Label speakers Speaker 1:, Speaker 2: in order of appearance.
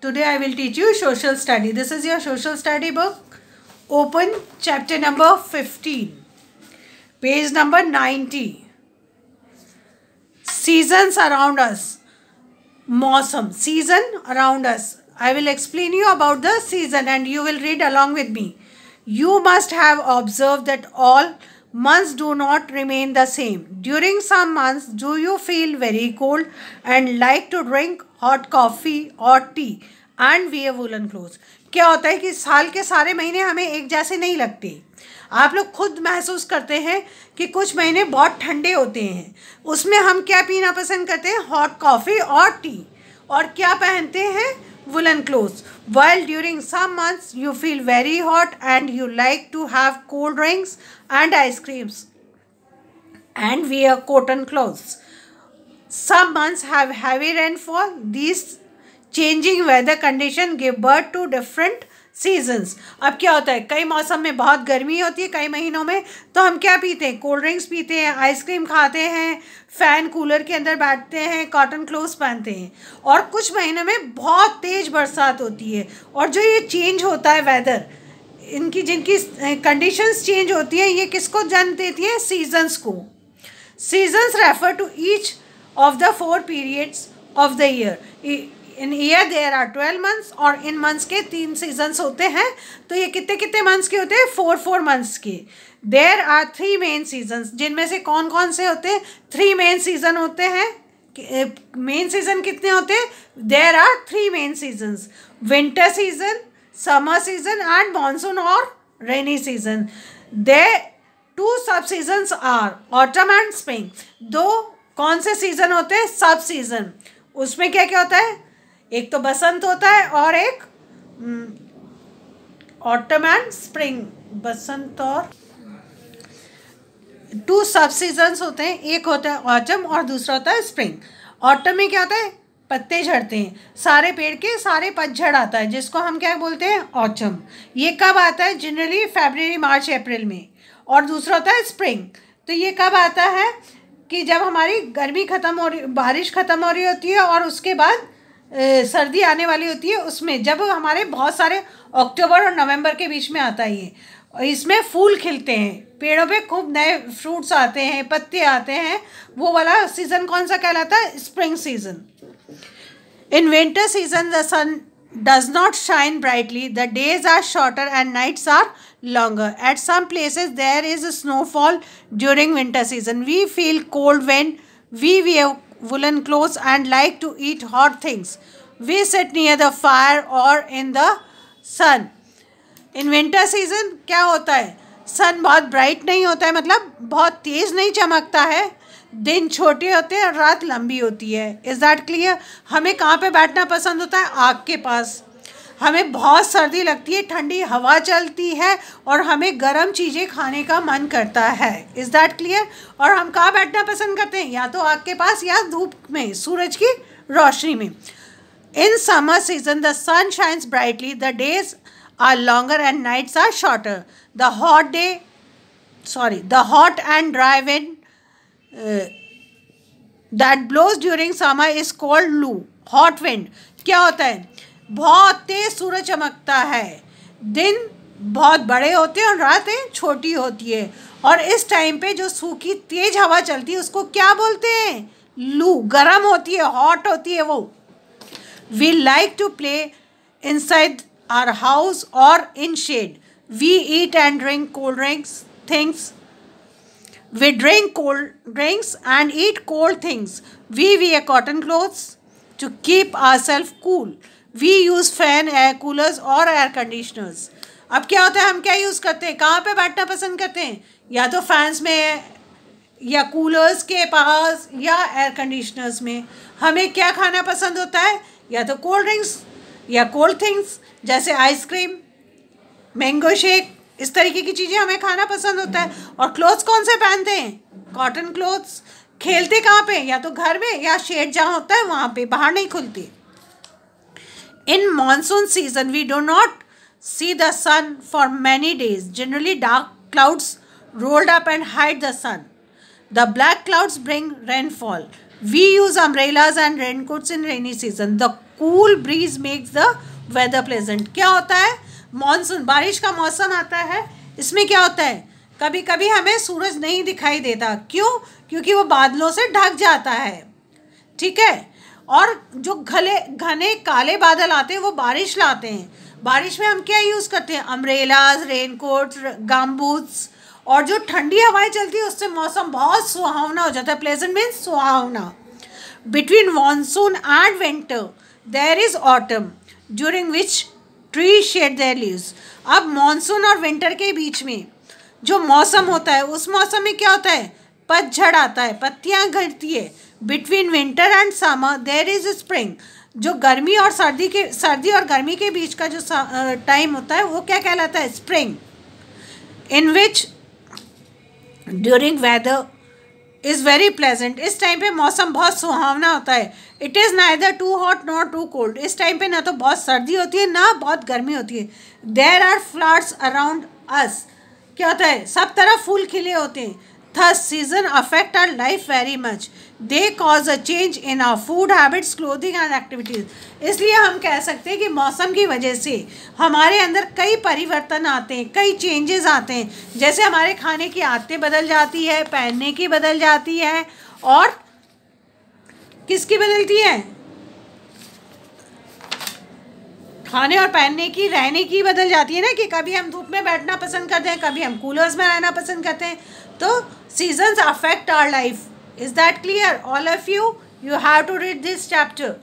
Speaker 1: Today I will teach you social study. This is your social study book. Open chapter number 15. Page number 90. Seasons around us. Mosum. Season around us. I will explain you about the season and you will read along with me. You must have observed that all months do not remain the same. During some months, do you feel very cold and like to drink hot coffee or tea and wear woolen clothes? क्या होता है कि साल के सारे महीने हमें एक जैसे नहीं लगते आप लोग खुद महसूस करते हैं कि कुछ महीने बहुत ठंडे होते हैं उसमें हम क्या पीना पसंद करते हैं हॉट कॉफ़ी और टी और क्या पहनते हैं woolen clothes. While during some months you feel very hot and you like to have cold drinks and ice creams and wear cotton clothes. Some months have heavy rainfall. These changing weather conditions give birth to different seasons अब क्या होता है कई मौसम में बहुत गर्मी होती है कई महीनों में तो हम क्या पीते हैं कोल्ड ड्रिंक्स पीते हैं आइसक्रीम खाते हैं फ़ैन कूलर के अंदर बैठते हैं कॉटन क्लोथ्स पहनते हैं और कुछ महीनों में बहुत तेज़ बरसात होती है और जो ये चेंज होता है वेदर इनकी जिनकी कंडीशंस चेंज होती हैं ये किसको जन्म देती हैं सीजन्स को seasons refer to each of the four periods of the year in year there are twelve months और इन मंथ्स के तीन सीजन्स होते हैं तो ये कितने कितने मंथ्स के होते हैं फोर फोर मंथ्स के there are three main seasons जिनमें से कौन कौन से होते हैं थ्री मेन सीजन होते हैं मेन सीजन कितने होते हैं there are three main seasons winter season summer season and monsoon और rainy season the two sub seasons are autumn and spring दो कौन से सीज़न होते हैं सब सीज़न उसमें क्या क्या होता है एक तो बसंत होता है और एक ऑटम एंड स्प्रिंग बसंत और टू सब सीजन्स होते हैं एक होता है ऑटम और दूसरा होता है स्प्रिंग ऑटम में क्या होता है पत्ते झड़ते हैं सारे पेड़ के सारे पतझड़ आता है जिसको हम क्या बोलते हैं ऑटम ये कब आता है जनरली फेबररी मार्च अप्रैल में और दूसरा होता है स्प्रिंग तो ये कब आता है कि जब हमारी गर्मी ख़त्म हो रही बारिश ख़त्म हो रही होती है और उसके बाद सर्दी आने वाली होती है उसमें जब हमारे बहुत सारे अक्टूबर और नवंबर के बीच में आता ही है इसमें फूल खिलते हैं पेड़ों पे खूब नए फ्रूट्स आते हैं पत्ते आते हैं वो वाला सीज़न कौन सा कहलाता है spring season in winter season the sun does not shine brightly the days are shorter and nights are longer at some places there is snowfall during winter season we feel cold when we we woolen clothes and like to eat hot things. We sit near the fire or in the sun. in winter season kya hota hai sun bahut bright nahi hota hai matlab bahut tez nahi chamakta hai दिन छोटे होते हैं और रात लंबी होती है is that clear हमें कहाँ पे बैठना पसंद होता है आग के पास हमें बहुत सर्दी लगती है ठंडी हवा चलती है और हमें गर्म चीज़ें खाने का मन करता है इज़ दैट क्लियर और हम कहाँ बैठना पसंद करते हैं या तो आग के पास या धूप में सूरज की रोशनी में in summer season the sun shines brightly the days are longer and nights are shorter the hot day sorry the hot and dry wind that blows during summer is cold loo hot wind क्या होता है बहुत तेज सूरज चमकता है दिन बहुत बड़े होते हैं और रातें छोटी होती है और इस टाइम पे जो सूखी तेज हवा चलती है उसको क्या बोलते हैं लू गर्म होती है हॉट होती है वो we like to play inside our house और in shade we eat and drink cold drinks things we drink cold drinks and eat cold things we we a cotton clothes to keep our self cool we use fan air coolers और air conditioners अब क्या होता है हम क्या use करते हैं कहाँ पे बैठना पसंद करते हैं या तो फैंस में या कूलर्स के पास या एयर कंडीशनर्स में हमें क्या खाना पसंद होता है या तो कोल्ड ड्रिंक्स या कोल्ड थिंग्स जैसे आइसक्रीम मैंगो शेक इस तरीके की चीज़ें हमें खाना पसंद होता है और क्लोथ्स कौन से पहनते हैं कॉटन क्लोथ्स खेलते कहाँ पे या तो घर में या शेड जहाँ होता है वहाँ पे बाहर नहीं खुलती in monsoon season we do not see the sun for many days generally dark clouds rolled up and hide the sun the black clouds bring rainfall we use umbrellas and rain coats in rainy season the cool breeze makes the weather pleasant क्या होता है monsoon बारिश का मौसम आता है इसमें क्या होता है कभी कभी हमें सूरज नहीं दिखाई देता क्यों क्योंकि वो बादलों से ढक जाता है ठीक है और जो घले घने काले बादल आते हैं वो बारिश लाते हैं बारिश में हम क्या यूज़ करते हैं अम्ब्रेलाज रेनकोट गाम्बूट्स और जो ठंडी हवाएं चलती है उससे मौसम बहुत सुहावना हो जाता है प्लेजेंट मीन्स सुहावना between monsoon and winter there is autumn during which tree shed their leaves अब मानसून और विंटर के बीच में जो मौसम होता है उस मौसम में क्या होता है पतझड़ आता है पत्तियाँ घटती है between winter and summer there is spring जो गर्मी और सर्दी के सर्दी और गर्मी के बीच का जो टाइम होता है वो क्या कहलाता है spring in which during weather is very pleasant इस टाइम पे मौसम बहुत सुहावना होता है इट इज़ ना इधर too hot not too cold इस टाइम पे ना तो बहुत सर्दी होती है ना बहुत गर्मी होती है there are flowers around us क्या होता है सब तरफ फूल खिले होते हैं Thus, season affect our life very much. They cause a change in our food habits, clothing and activities. इसलिए हम कह सकते हैं कि मौसम की वजह से हमारे अंदर कई परिवर्तन आते हैं कई चेंजेस आते हैं जैसे हमारे खाने की आदतें बदल जाती है पहनने की बदल जाती है और किसकी बदलती है खाने और पहनने की रहने की बदल जाती है ना कि कभी हम धूप में बैठना पसंद करते हैं कभी हम कूलर्स में रहना पसंद करते हैं So seasons affect our life. Is that clear? All of you, you have to read this chapter.